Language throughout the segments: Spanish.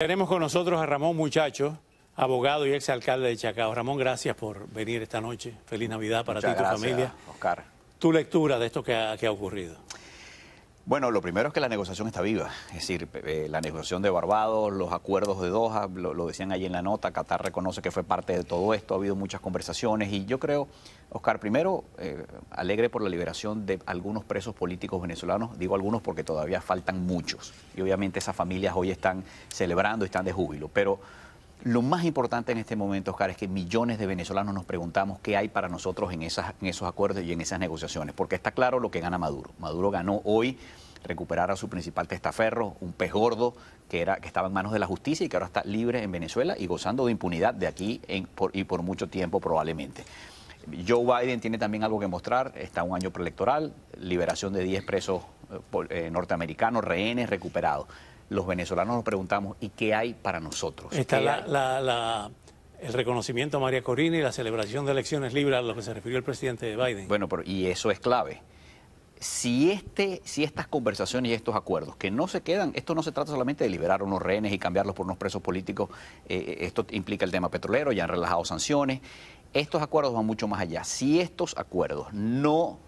Tenemos con nosotros a Ramón Muchacho, abogado y exalcalde de Chacao. Ramón, gracias por venir esta noche. Feliz Navidad para ti y tu familia. Oscar. Tu lectura de esto que ha ocurrido. Bueno, lo primero es que la negociación está viva, es decir, eh, la negociación de Barbados, los acuerdos de Doha, lo, decían allí en la nota, Qatar reconoce que fue parte de todo esto, ha habido muchas conversaciones y yo creo, Oscar, primero, eh, alegre por la liberación de algunos presos políticos venezolanos, digo algunos porque todavía faltan muchos y obviamente esas familias hoy están celebrando, y están de júbilo, pero lo más importante en este momento, Oscar, es que millones de venezolanos nos preguntamos qué hay para nosotros en, esos acuerdos y en esas negociaciones, porque está claro lo que gana Maduro. Maduro ganó hoy recuperar a su principal testaferro, un pez gordo que, estaba en manos de la justicia y que ahora está libre en Venezuela y gozando de impunidad de aquí y por mucho tiempo probablemente. Joe Biden tiene también algo que mostrar, está un año preelectoral, liberación de 10 presos eh, eh, norteamericanos, rehenes recuperados los venezolanos nos preguntamos, ¿y qué hay para nosotros? Está el reconocimiento a María Corina y la celebración de elecciones libres a lo que se refirió el presidente Biden. Bueno, pero, y eso es clave. Si, este, si estas conversaciones y estos acuerdos que no se quedan, esto no se trata solamente de liberar unos rehenes y cambiarlos por unos presos políticos, eh, eh, esto implica el tema petrolero, ya han relajado sanciones, estos acuerdos van mucho más allá. Si estos acuerdos no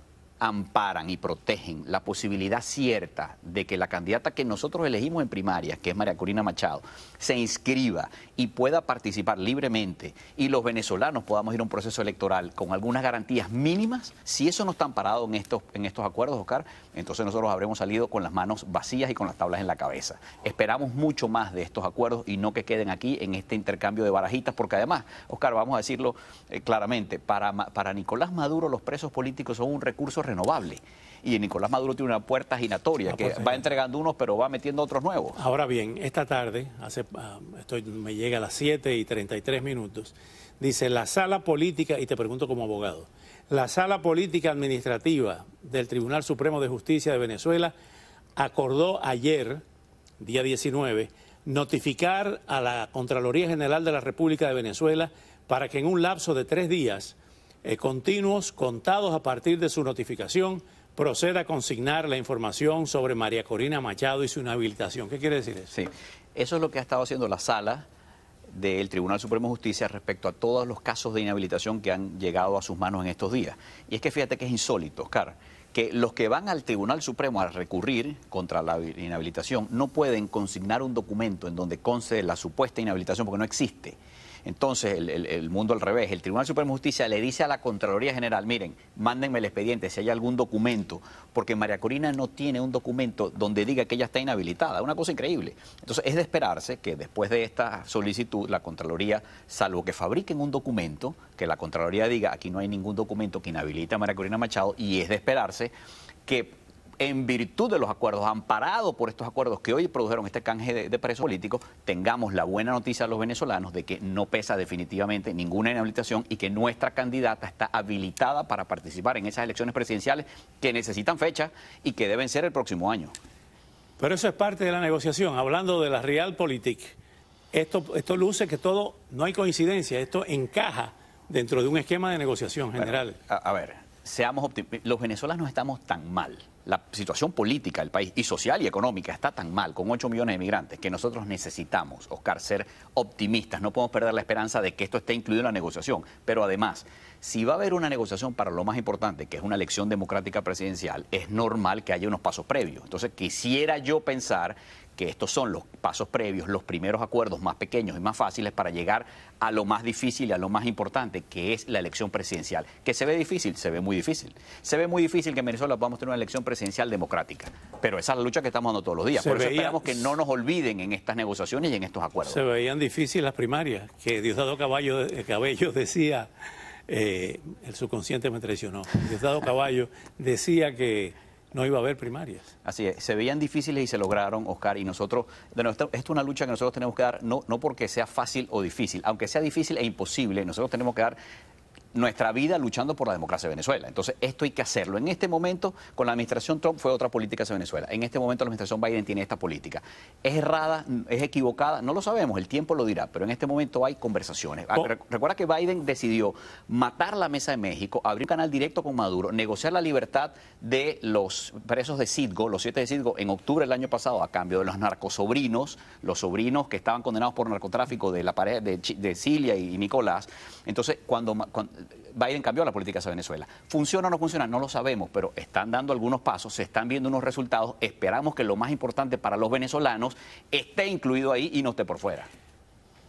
amparan y protegen la posibilidad cierta de que la candidata que nosotros elegimos en primaria, que es María Corina Machado, se inscriba y pueda participar libremente y los venezolanos podamos ir a un proceso electoral con algunas garantías mínimas, si eso no está amparado en estos, en estos acuerdos, Oscar, entonces nosotros habremos salido con las manos vacías y con las tablas en la cabeza. Esperamos mucho más de estos acuerdos y no que queden aquí en este intercambio de barajitas, porque además, Oscar, vamos a decirlo eh, claramente, para, para Nicolás Maduro los presos políticos son un recurso renovable. Y Nicolás Maduro tiene una puerta giratoria, que va entregando unos, pero va metiendo otros nuevos. Ahora bien, esta tarde, hace, ah, estoy, me llega a las 7 y 33 minutos, dice la sala política, y te pregunto como abogado, la sala política administrativa del Tribunal Supremo de Justicia de Venezuela acordó ayer, día 19, notificar a la Contraloría General de la República de Venezuela para que en un lapso de tres días eh, continuos contados a partir de su notificación, proceda a consignar la información sobre María Corina Machado y su inhabilitación. ¿Qué quiere decir eso? Sí, eso es lo que ha estado haciendo la sala del Tribunal Supremo de Justicia respecto a todos los casos de inhabilitación que han llegado a sus manos en estos días. Y es que fíjate que es insólito, Oscar, que los que van al Tribunal Supremo a recurrir contra la inhabilitación no pueden consignar un documento en donde concede la supuesta inhabilitación porque no existe. Entonces, el, mundo al revés. El Tribunal Supremo de Justicia le dice a la Contraloría General, miren, mándenme el expediente si hay algún documento, porque María Corina no tiene un documento donde diga que ella está inhabilitada. Una cosa increíble. Entonces, es de esperarse que después de esta solicitud, la Contraloría, salvo que fabriquen un documento, que la Contraloría diga, aquí no hay ningún documento que inhabilite a María Corina Machado, y es de esperarse que en virtud de los acuerdos, amparado por estos acuerdos que hoy produjeron este canje de, presos políticos, tengamos la buena noticia a los venezolanos de que no pesa definitivamente ninguna inhabilitación y que nuestra candidata está habilitada para participar en esas elecciones presidenciales que necesitan fecha y que deben ser el próximo año. Pero eso es parte de la negociación, hablando de la realpolitik. Esto, esto luce que todo, no hay coincidencia, esto encaja dentro de un esquema de negociación general. a, ver, seamos Los venezolanos estamos tan mal la situación política del país y social y económica está tan mal, con 8 millones de migrantes, que nosotros necesitamos, Oscar, ser optimistas. No podemos perder la esperanza de que esto esté incluido en la negociación. Pero además, si va a haber una negociación para lo más importante, que es una elección democrática presidencial, es normal que haya unos pasos previos. Entonces, quisiera yo pensar que estos son los pasos previos, los primeros acuerdos más pequeños y más fáciles para llegar a lo más difícil y a lo más importante, que es la elección presidencial. ¿Que se ve difícil? Se ve muy difícil. Se ve muy difícil que en Venezuela podamos tener una elección presidencial democrática, pero esa es la lucha que estamos dando todos los días. Por eso esperamos que no nos olviden en estas negociaciones y en estos acuerdos. Se veían difíciles las primarias, que Diosdado Caballo, eh, Cabello decía, eh, el subconsciente me traicionó, Diosdado Caballo decía que no iba a haber primarias. Así es, se veían difíciles y se lograron, Oscar, y nosotros, de esto es una lucha que nosotros tenemos que dar, no, no porque sea fácil o difícil, aunque sea difícil e imposible, nosotros tenemos que dar nuestra vida luchando por la democracia de Venezuela. Entonces, esto hay que hacerlo. En este momento, con la administración Trump fue otra política hacia Venezuela. En este momento, la administración Biden tiene esta política. ¿Es errada? ¿Es equivocada? No lo sabemos, el tiempo lo dirá, pero en este momento hay conversaciones. Ah, oh. Recuerda que Biden decidió matar la mesa de México, abrir un canal directo con Maduro, negociar la libertad de los presos de Citgo, los siete de Citgo, en octubre del año pasado, a cambio de los narcosobrinos, los sobrinos que estaban condenados por narcotráfico de la pareja de, Cilia y, Nicolás. Entonces, cuando Biden cambió la política hacia Venezuela. ¿Funciona o no funciona? No lo sabemos, pero están dando algunos pasos, se están viendo unos resultados. Esperamos que lo más importante para los venezolanos esté incluido ahí y no esté por fuera.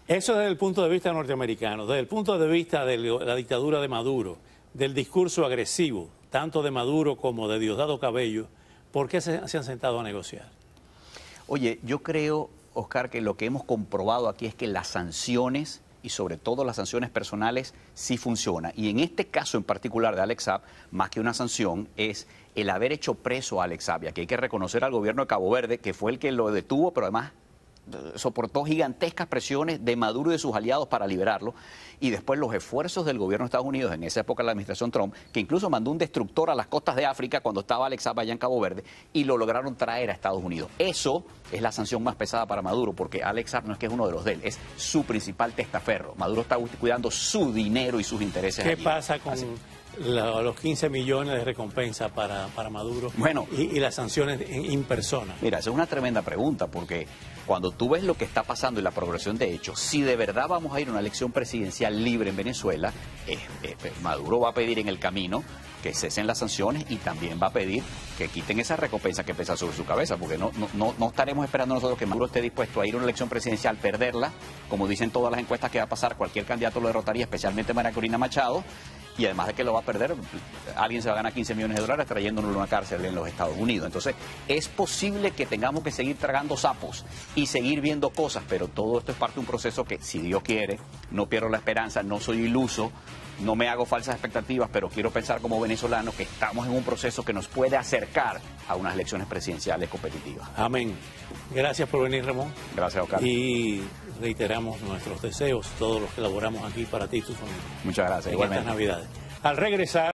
Eso desde el punto de vista norteamericano, desde el punto de vista de la dictadura de Maduro, del discurso agresivo, tanto de Maduro como de Diosdado Cabello, ¿por qué se han sentado a negociar? Oye, yo creo, Oscar, que lo que hemos comprobado aquí es que las sanciones y sobre todo las sanciones personales sí funciona. Y en este caso en particular de Alex Saab, más que una sanción, es el haber hecho preso a Alex Saab. Y hay que reconocer al gobierno de Cabo Verde, que fue el que lo detuvo, pero además soportó gigantescas presiones de Maduro y de sus aliados para liberarlo, y después los esfuerzos del gobierno de Estados Unidos, en esa época la administración Trump, que incluso mandó un destructor a las costas de África cuando estaba Alex allá en Cabo Verde, y lo lograron traer a Estados Unidos. Eso es la sanción más pesada para Maduro, porque Alex no es que es uno de los de él, es su principal testaferro. Maduro está cuidando su dinero y sus intereses. ¿Qué pasa con los 15 millones de recompensa para, para Maduro bueno, y, las sanciones en, persona? Mira, esa es una tremenda pregunta porque cuando tú ves lo que está pasando y la progresión de hechos, si de verdad vamos a ir a una elección presidencial libre en Venezuela, eh, eh, eh, Maduro va a pedir en el camino que cesen las sanciones y también va a pedir que quiten esa recompensa que pesa sobre su cabeza, porque no, no, no estaremos esperando nosotros que Maduro esté dispuesto a ir a una elección presidencial, perderla, como dicen todas las encuestas que va a pasar, cualquier candidato lo derrotaría, especialmente María Corina Machado, y además de que lo va a perder, alguien se va a ganar 15 millones de dólares trayéndolo a una cárcel en los Estados Unidos. Entonces, es posible que tengamos que seguir tragando sapos y seguir viendo cosas, pero todo esto es parte de un proceso que, si Dios quiere, no pierdo la esperanza, no soy iluso, no me hago falsas expectativas, pero quiero pensar como venezolano que estamos en un proceso que nos puede acercar a unas elecciones presidenciales competitivas. Amén. Gracias por venir, Ramón. Gracias, Oscar. Y reiteramos nuestros deseos, todos los que laboramos aquí para ti y tu familia. Muchas gracias. Igualmente. Navidades. Al regresar.